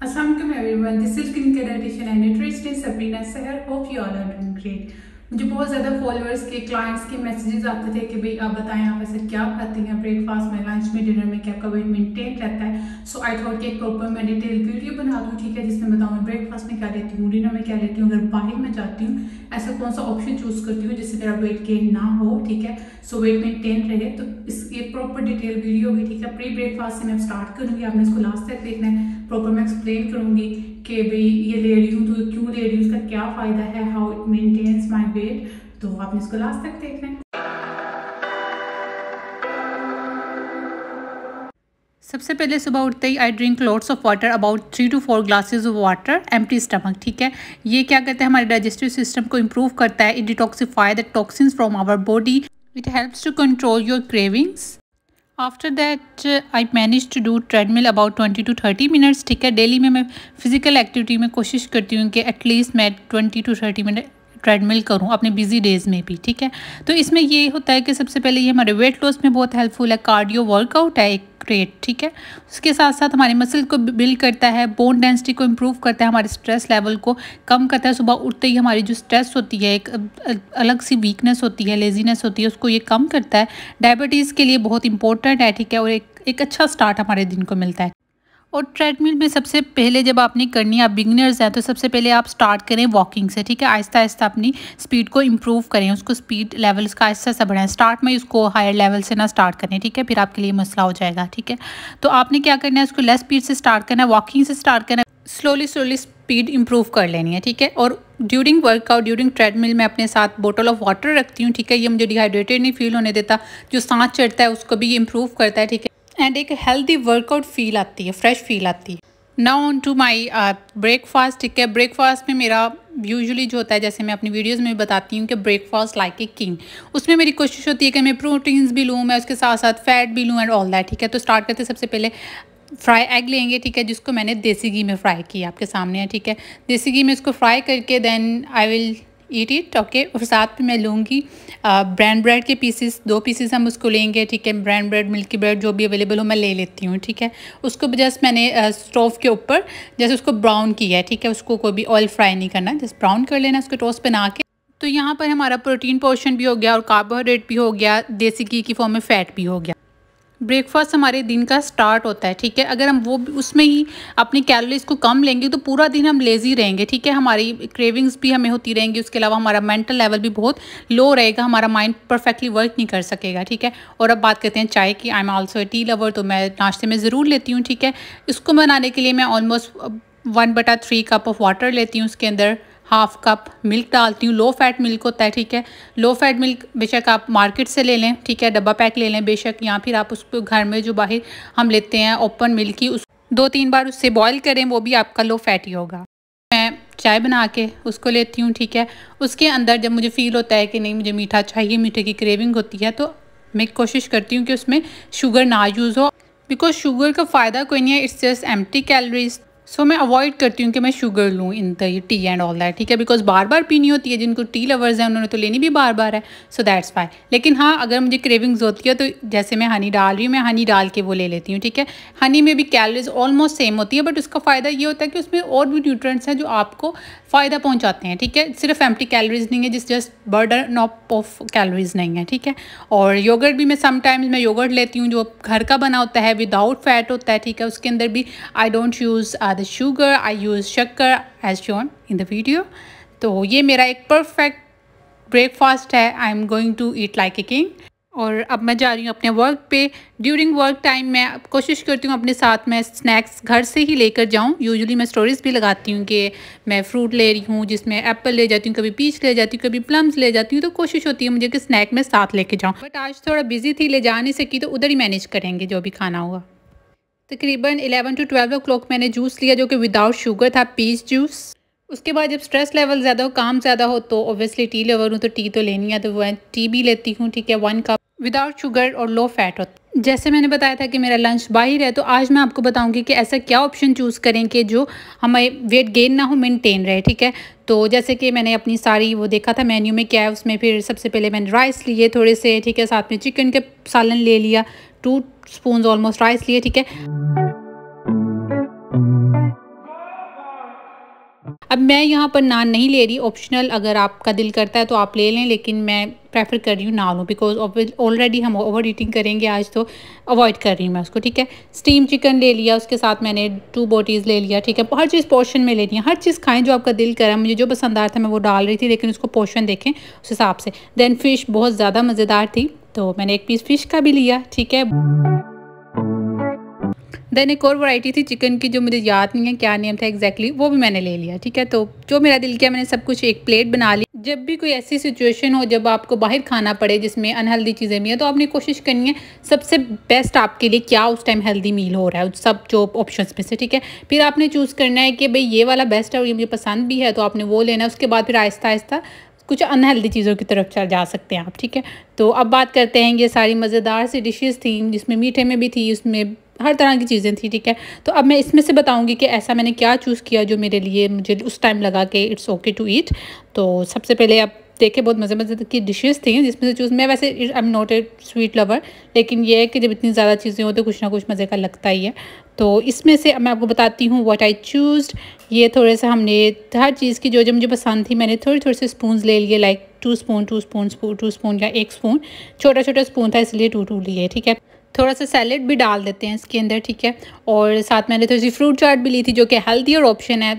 Assalamualaikum everyone, this is Skincare Dietitian and Nutritionist Sabrina Seher. Hope you all are doing great. मुझे बहुत ज़्यादा followers के clients के messages आते थे कि भाई आप बताएं आप ऐसे क्या खाते हैं ब्रेकफास्ट में लंच में डिनर में क्या आपका वेट मेंटेन रहता है सो आई थॉट कि एक प्रॉपर मैं डिटेल वीडियो बना दूँ ठीक है जिसमें बताऊँ ब्रेकफास्ट में क्या लेती हूँ डिनर में क्या लेती हूँ अगर बाहर में जाती हूँ ऐसा कौन सा ऑप्शन चूज़ करती हूँ जिससे मेरा वेट गेन ना हो ठीक है सो वेट मेंटेन रहे तो इसकी प्रॉपर डिटेल वीडियो होगी ठीक है प्री ब्रेकफास्ट से मैं स्टार्ट करूँगी आपने इसको लास्ट तक देखना है प्रॉपर मैं एक्सप्लेन करूँगी कि भाई ये ले रही हूँ तो क्यों ले रही हूँ इसका क्या फ़ायदा है how it maintains my weight तो आप इसको लास्ट तक देख लें सबसे पहले सुबह उठते ही I drink lots of water about three to four glasses of water empty stomach ठीक है ये क्या करता है हमारे डाइजेस्टिव सिस्टम को इम्प्रूव करता है it detoxify the toxins from our body it helps to control your cravings after that I manage to do treadmill about twenty to thirty minutes ठीक है डेली में मैं फ़िज़िकल एक्टिविटी में कोशिश करती हूँ कि एटलीस्ट मैं twenty to thirty minute treadmill करूँ अपने बिजी डेज़ में भी ठीक है तो इसमें ये होता है कि सबसे पहले ये हमारे वेट लॉस में बहुत हेल्पफुल है कार्डियो वर्कआउट है एक क्रिएट ठीक है उसके साथ साथ हमारे मसल को बिल्ड करता है बोन डेंसिटी को इम्प्रूव करता है हमारे स्ट्रेस लेवल को कम करता है सुबह उठते ही हमारी जो स्ट्रेस होती है एक अलग सी वीकनेस होती है लेजीनेस होती है उसको ये कम करता है डायबिटीज़ के लिए बहुत इंपॉर्टेंट है ठीक है और एक एक अच्छा स्टार्ट हमारे दिन को मिलता है और ट्रेडमिल में सबसे पहले जब आपने करनी है आप बिगनर्स हैं तो सबसे पहले आप स्टार्ट करें वॉकिंग से ठीक है आहिस्ता आहिस्ता अपनी स्पीड को इम्प्रूव करें उसको स्पीड लेवल का आहिस्ता आहिस्ता बढ़ाएं स्टार्ट में उसको हायर लेवल से ना स्टार्ट करें ठीक है फिर आपके लिए मसला हो जाएगा ठीक है तो आपने क्या करना है उसको लेस स्पीड से स्टार्ट करना है वॉकिंग से स्टार्ट करना है स्लोली स्लोली स्पीड इंप्रूव कर लेनी है ठीक है और ड्यूरिंग वर्कआउट ड्यूरिंग ट्रेडमिल में अपने साथ बोटल ऑफ वाटर रखती हूँ ठीक है ये मुझे डिहाइड्रेटेड नहीं फील होने देता जो सांस चढ़ता है उसको भी ये इम्प्रूव करता है ठीक है एंड एक हेल्दी वर्कआउट फील आती है फ्रेश फील आती है ना ऑन टू माई ब्रेकफास्ट ठीक है ब्रेकफास्ट में मेरा यूजुअली जो होता है जैसे मैं अपनी वीडियोस में बताती हूँ कि ब्रेकफास्ट लाइक ए किंग उसमें मेरी कोशिश होती है कि मैं प्रोटीन्स भी लूँ मैं उसके साथ साथ फैट भी लूँ एंड ऑल दैट ठीक है तो स्टार्ट करते सबसे पहले फ्राई एग लेंगे ठीक है जिसको मैंने देसी घी में फ्राई किया आपके सामने है ठीक है देसी घी में इसको फ्राई करके then I will eat it okay और साथ में मैं लूँगी ब्रांड ब्रेड के पीसेस दो पीसेस हम उसको लेंगे ठीक है ब्रांड ब्रेड मिल्की ब्रेड जो भी अवेलेबल हो मैं ले लेती हूँ ठीक है उसको जस्ट मैंने स्टोव के ऊपर जैसे उसको ब्राउन किया है ठीक है उसको कोई भी ऑयल फ्राई नहीं करना जस्ट ब्राउन कर लेना उसको टोस्ट बना के तो यहाँ पर हमारा प्रोटीन पोर्शन भी हो गया और कार्बोहाइड्रेट भी हो गया देसी घी की फॉर्म में फ़ैट भी हो गया ब्रेकफास्ट हमारे दिन का स्टार्ट होता है ठीक है अगर हम वो उसमें ही अपनी कैलोरीज को कम लेंगे तो पूरा दिन हम लेज़ी रहेंगे ठीक है हमारी क्रेविंग्स भी हमें होती रहेंगी उसके अलावा हमारा मेंटल लेवल भी बहुत लो रहेगा हमारा माइंड परफेक्टली वर्क नहीं कर सकेगा ठीक है और अब बात करते हैं चाय की I am also a tea lover तो मैं नाश्ते में ज़रूर लेती हूँ ठीक है इसको बनाने के लिए मैं ऑलमोस्ट वन uh, बटा थ्री कप ऑफ वाटर लेती हूँ उसके अंदर हाफ कप मिल्क डालती हूँ लो फैट मिल्क होता है ठीक है लो फैट मिल्क बेशक आप मार्केट से ले लें ठीक है डब्बा पैक ले लें बेशक या फिर आप उसको घर में जो बाहर हम लेते हैं ओपन मिल्क ही उस दो तीन बार उससे बॉईल करें वो भी आपका लो फैट ही होगा मैं चाय बना के उसको लेती हूँ ठीक है उसके अंदर जब मुझे फ़ील होता है कि नहीं मुझे मीठा चाहिए मीठे की क्रेविंग होती है तो मैं कोशिश करती हूँ कि उसमें शुगर ना यूज़ हो बिकॉज शुगर का फ़ायदा कोई नहीं है it's just empty calories so मैं अवॉइड करती हूँ कि मैं शुगर लूँ in the tea and all that ठीक है बिकॉज बार बार पीनी होती है जिनको टी लवर्स हैं उन्होंने तो लेनी भी बार बार है सो दैट्स वाई लेकिन हाँ अगर मुझे क्रेविंग्स होती है तो जैसे मैं हनी डाल रही हूँ मैं हनी डाल के वो ले लेती हूँ ठीक है हनी में भी कैलरीज ऑलमोस्ट सेम होती है बट उसका फ़ायदा ये होता है कि उसमें और भी न्यूट्रेंट्स हैं जो आपको फ़ायदा पहुँचाते हैं ठीक है सिर्फ एम्प्टी कैलरीज नहीं है जिस जस्ट बर्डन ऑफ कैलरीज नहीं है ठीक है और योगर्ट भी मैं समटाइम्स मैं योगर्ट लेती हूँ जो घर का बना होता है विदाउट फैट होता है ठीक है उसके अंदर भी आई डोंट यूज़ ज़्यादा शुगर आई यूज़ शक्कर as shown in the video तो ये मेरा एक परफेक्ट ब्रेकफास्ट है I am going to eat like a king और अब मैं जा रही हूँ अपने वर्क पे ड्यूरिंग वर्क टाइम मैं कोशिश करती हूँ अपने साथ में स्नैक्स घर से ही लेकर जाऊँ यूजुअली मैं स्टोरीज भी लगाती हूँ कि मैं फ्रूट ले रही हूँ जिसमें एप्पल ले जाती हूँ कभी पीच ले जाती हूँ कभी प्लम्स ले जाती हूँ तो कोशिश होती है मुझे कि स्नैक में साथ लेके जाऊँ बट आज थोड़ा बिजी थी ले जा नहीं सकी तो उधर ही मैनेज करेंगे जो भी खाना होगा तकरीबन 11 टू 12 ओ क्लॉक मैंने जूस लिया जो कि विदाउट शुगर था पीस जूस उसके बाद जब स्ट्रेस लेवल ज़्यादा हो काम ज़्यादा हो तो ओबियसली टी लेवर हूँ तो टी तो लेनी है तो वह टी भी लेती हूँ ठीक है वन कप विदाउट शुगर और लो फैट होता जैसे मैंने बताया था कि मेरा लंच बाहर है तो आज मैं आपको बताऊंगी कि ऐसा क्या ऑप्शन चूज़ करें कि जो हमें वेट गेन ना हो मेंटेन रहे ठीक है तो जैसे कि मैंने अपनी सारी वो देखा था मेन्यू में क्या है उसमें फिर सबसे पहले मैंने राइस लिए थोड़े से ठीक है साथ में चिकन के सालन ले लिया टू स्पून ऑलमोस्ट राइस लिए ठीक है अब मैं यहाँ पर नान नहीं ले रही ऑप्शनल अगर आपका दिल करता है तो आप ले लें लेकिन मैं प्रेफर कर रही हूँ नान बिकॉज ऑलरेडी हम ओवर ईटिंग करेंगे आज तो अवॉइड कर रही हूँ मैं उसको ठीक है स्टीम चिकन ले लिया उसके साथ मैंने टू बोटीज़ ले लिया ठीक है हर चीज़ पोर्शन में लेनी है हर चीज़ खाएं जो आपका दिल करा मुझे जो पसंद आ था मैं वो डाल रही थी लेकिन उसको पोर्शन देखें उस हिसाब से देन फ़िश बहुत ज़्यादा मज़ेदार थी तो मैंने एक पीस फ़िश का भी लिया ठीक है देन एक और वैरायटी थी चिकन की जो मुझे याद नहीं है क्या नेम था एक्जैक्टली वो भी मैंने ले लिया ठीक है तो जो मेरा दिल किया मैंने सब कुछ एक प्लेट बना ली जब भी कोई ऐसी सिचुएशन हो जब आपको बाहर खाना पड़े जिसमें अनहेल्दी चीज़ें भी हैं तो आपने कोशिश करनी है सबसे बेस्ट आपके लिए क्या उस टाइम हेल्दी मील हो रहा है सब जो ऑप्शन में से ठीक है फिर आपने चूज़ करना है कि भाई ये वाला बेस्ट है और ये मुझे पसंद भी है तो आपने वो लेना है उसके बाद फिर आहिस्ता आहिस्ता कुछ अनहेल्दी चीज़ों की तरफ चल जा सकते हैं आप ठीक है तो अब बात करते हैं ये सारी मज़ेदार सी डिशेस थी जिसमें मीठे में भी थी उसमें हर तरह की चीज़ें थी ठीक है तो अब मैं इसमें से बताऊँगी कि ऐसा मैंने क्या चूज़ किया जो मेरे लिए मुझे उस टाइम लगा कि इट्स ओके टू ईट तो सबसे पहले आप देखे बहुत मज़े मज़े की डिशेज थी जिसमें से चूज़ मैं वैसे I am not a sweet lover लेकिन ये है कि जब इतनी ज़्यादा चीज़ें हो तो कुछ ना कुछ मज़े का लगता ही है तो इसमें से मैं आपको बताती हूँ व्हाट आई चूज़ ये थोड़े से हमने हर चीज़ की जो जो मुझे पसंद थी मैंने थोड़े थोड़े से स्पून ले लिए like two spoon two spoon two spoon या एक स्पून छोटा छोटा स्पून था इसलिए टू टू लिए ठीक है थोड़ा सा सैलड भी डाल देते हैं इसके अंदर ठीक है और साथ मैंने थोड़ी सी फ्रूट चाट भी ली थी जो कि हेल्थी और ऑप्शन है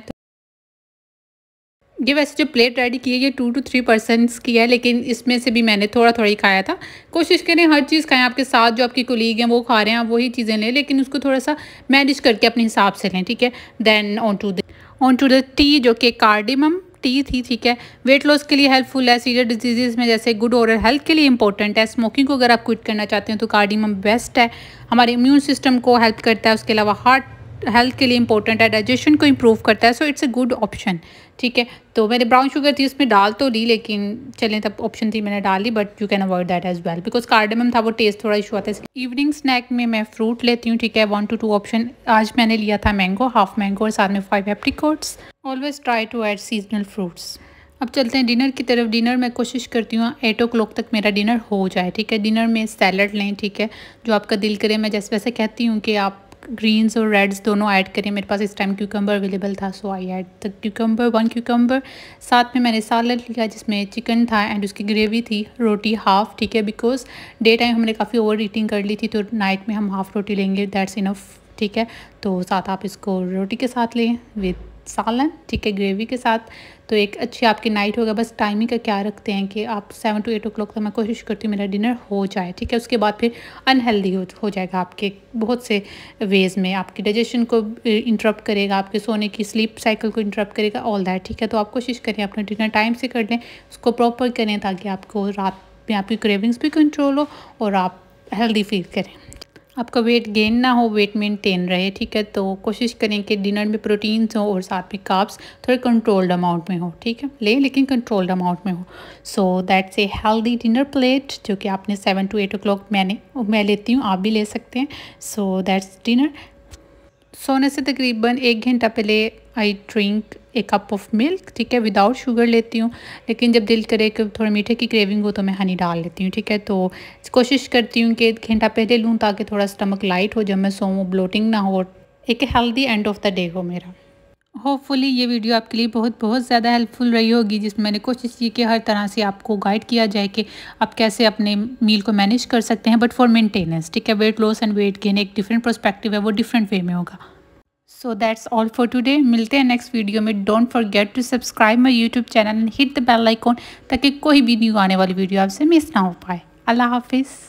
ये वैसे जो प्लेट रेडी की है ये टू टू थ्री परसेंट्स की है लेकिन इसमें से भी मैंने थोड़ा थोड़ा ही खाया था कोशिश करें हर चीज़ खाएं आपके साथ जो आपके कोलीग हैं वो खा रहे हैं आप वही चीज़ें लें लेकिन उसको थोड़ा सा मैनेज करके अपने हिसाब से लें ठीक है then on to the on to the tea जो कि कार्डिमम टी थी ठीक है वेट लॉस के लिए हेल्पफुल है सीरियस डिजीजेज में जैसे गुड ओरल हेल्थ के लिए इंपॉर्टेंट है स्मोकिंग को अगर आप क्विट करना चाहते हैं तो कार्डियम बेस्ट है हमारे इम्यून सिस्टम को हेल्प करता है उसके अलावा हार्ट हेल्थ के लिए इंपॉर्टेंट है डाइजेशन को इम्प्रूव करता है so it's a good option ठीक है तो मैंने ब्राउन शुगर थी उसमें डाल तो ली लेकिन चलें तब ऑप्शन थी मैंने डाल ली but you can avoid that as well because cardamom था वो टेस्ट थोड़ा इशू आता है इवनिंग स्नैक में मैं फ्रूट लेती हूँ ठीक है वन टू टू ऑप्शन आज मैंने लिया था मैंगो हाफ मैंगो और साथ में five apricots always try to add seasonal fruits अब चलते हैं डिनर की तरफ डिनर मैं कोशिश करती हूँ एट ओ क्लॉक तक मेरा डिनर हो जाए ठीक है डिनर में सैलड लें ठीक है जो आपका दिल करे मैं जैसे वैसे कहती हूँ कि आप ग्रीन्स और रेड्स दोनों ऐड करें मेरे पास इस टाइम क्यूकम्बर अवेलेबल था so I add the cucumber one cucumber साथ में मैंने सालन लिया जिसमें चिकन था एंड उसकी ग्रेवी थी रोटी हाफ़ ठीक है बिकॉज डे टाइम हमने काफ़ी ओवर ईटिंग कर ली थी तो नाइट में हम हाफ़ रोटी लेंगे दैट्स इनफ ठीक है तो साथ आप इसको रोटी के साथ लें विथ सालन ठीक है ग्रेवी के साथ तो एक अच्छी आपकी नाइट होगा बस टाइमिंग का क्या रखते हैं कि आप seven to eight o'clock तक मैं कोशिश करती हूँ मेरा डिनर हो जाए ठीक है उसके बाद फिर अनहेल्दी हो, हो जाएगा आपके बहुत से वेज में आपकी डाइजेशन को इंटरप्ट करेगा आपके सोने की स्लीप साइकिल को इंटरप्ट करेगा ऑल दैट ठीक है तो आप कोशिश करें अपना डिनर टाइम से कर लें उसको प्रॉपर करें ताकि आपको रात में आपकी क्रेविंग्स भी कंट्रोल हो और आप हेल्दी फील करें आपका वेट गेन ना हो वेट मेंटेन रहे ठीक है तो कोशिश करें कि डिनर में प्रोटीन्स हो और साथ में काप्स थोड़े कंट्रोल्ड अमाउंट में हो ठीक है ले लेकिन कंट्रोल्ड अमाउंट में हो so that's a healthy dinner plate जो कि आपने सेवन टू एट ओ मैंने मैं लेती हूँ आप भी ले सकते हैं सो दैट्स डिनर सोने से तकरीबन एक घंटा पहले आई ड्रिंक एक कप ऑफ मिल्क ठीक है विदाउट शुगर लेती हूँ लेकिन जब दिल करे कि थोड़े मीठे की क्रेविंग हो तो मैं हनी डाल लेती हूँ ठीक है तो कोशिश करती हूँ कि एक घंटा पहले लूँ ताकि थोड़ा स्टमक लाइट हो जब मैं सोऊँ ब्लोटिंग ना हो एक healthy end of the day हो मेरा होपफुली ये वीडियो आपके लिए बहुत बहुत ज़्यादा हेल्पफुल रही होगी जिसमें मैंने कोशिश की कि हर तरह से आपको गाइड किया जाए कि आप कैसे अपने मील को मैनेज कर सकते हैं बट फॉर मेंटेनेंस ठीक है weight loss and weight gain एक डिफरेंट पर्सपेक्टिव है वो डिफरेंट वे में होगा so that's all for today मिलते हैं नेक्स्ट वीडियो में don't forget to subscribe my YouTube channel and hit the bell icon ताकि कोई भी न्यू आने वाली वीडियो आपसे मिस ना हो पाए अल्लाह हाफिज़